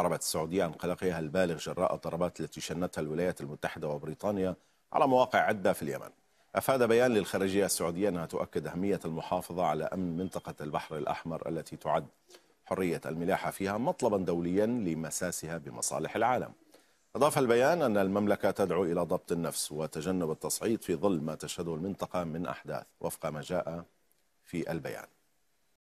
أعربت السعودية عن قلقها البالغ جراء الضربات التي شنتها الولايات المتحدة وبريطانيا على مواقع عدة في اليمن أفاد بيان للخارجية السعودية أنها تؤكد أهمية المحافظة على أمن منطقة البحر الأحمر التي تعد حرية الملاحة فيها مطلبا دوليا لمساسها بمصالح العالم أضاف البيان أن المملكة تدعو إلى ضبط النفس وتجنب التصعيد في ظل ما تشهده المنطقة من أحداث وفق ما جاء في البيان